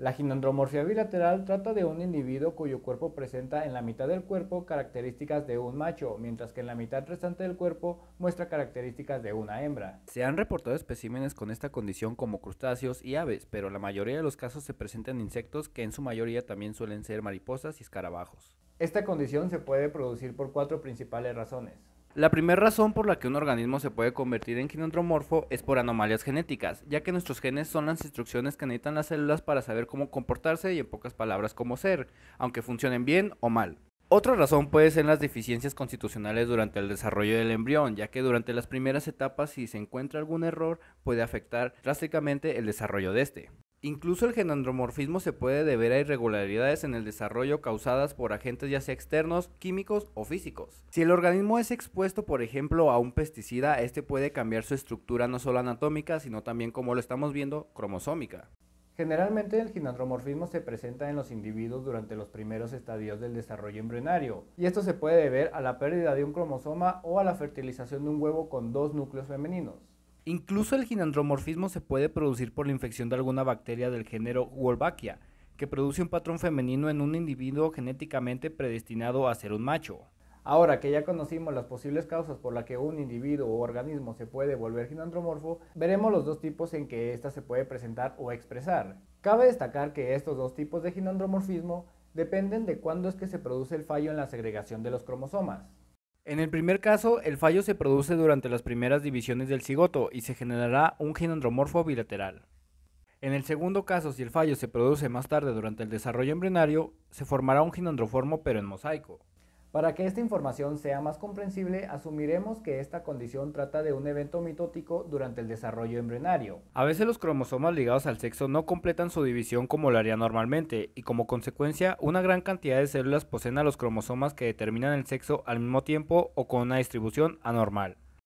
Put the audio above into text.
La ginandromorfia bilateral trata de un individuo cuyo cuerpo presenta en la mitad del cuerpo características de un macho, mientras que en la mitad restante del cuerpo muestra características de una hembra. Se han reportado especímenes con esta condición como crustáceos y aves, pero la mayoría de los casos se presentan insectos que en su mayoría también suelen ser mariposas y escarabajos. Esta condición se puede producir por cuatro principales razones. La primera razón por la que un organismo se puede convertir en quinandromorfo es por anomalías genéticas, ya que nuestros genes son las instrucciones que necesitan las células para saber cómo comportarse y en pocas palabras cómo ser, aunque funcionen bien o mal. Otra razón puede ser las deficiencias constitucionales durante el desarrollo del embrión, ya que durante las primeras etapas si se encuentra algún error puede afectar drásticamente el desarrollo de este. Incluso el genandromorfismo se puede deber a irregularidades en el desarrollo causadas por agentes ya sea externos, químicos o físicos. Si el organismo es expuesto, por ejemplo, a un pesticida, este puede cambiar su estructura no solo anatómica, sino también, como lo estamos viendo, cromosómica. Generalmente el ginandromorfismo se presenta en los individuos durante los primeros estadios del desarrollo embrionario, y esto se puede deber a la pérdida de un cromosoma o a la fertilización de un huevo con dos núcleos femeninos. Incluso el ginandromorfismo se puede producir por la infección de alguna bacteria del género Wolbachia, que produce un patrón femenino en un individuo genéticamente predestinado a ser un macho. Ahora que ya conocimos las posibles causas por las que un individuo o organismo se puede volver ginandromorfo, veremos los dos tipos en que ésta se puede presentar o expresar. Cabe destacar que estos dos tipos de ginandromorfismo dependen de cuándo es que se produce el fallo en la segregación de los cromosomas. En el primer caso, el fallo se produce durante las primeras divisiones del cigoto y se generará un ginandromorfo bilateral. En el segundo caso, si el fallo se produce más tarde durante el desarrollo embrionario, se formará un ginandroformo pero en mosaico. Para que esta información sea más comprensible, asumiremos que esta condición trata de un evento mitótico durante el desarrollo embrionario. A veces los cromosomas ligados al sexo no completan su división como lo haría normalmente, y como consecuencia, una gran cantidad de células poseen a los cromosomas que determinan el sexo al mismo tiempo o con una distribución anormal.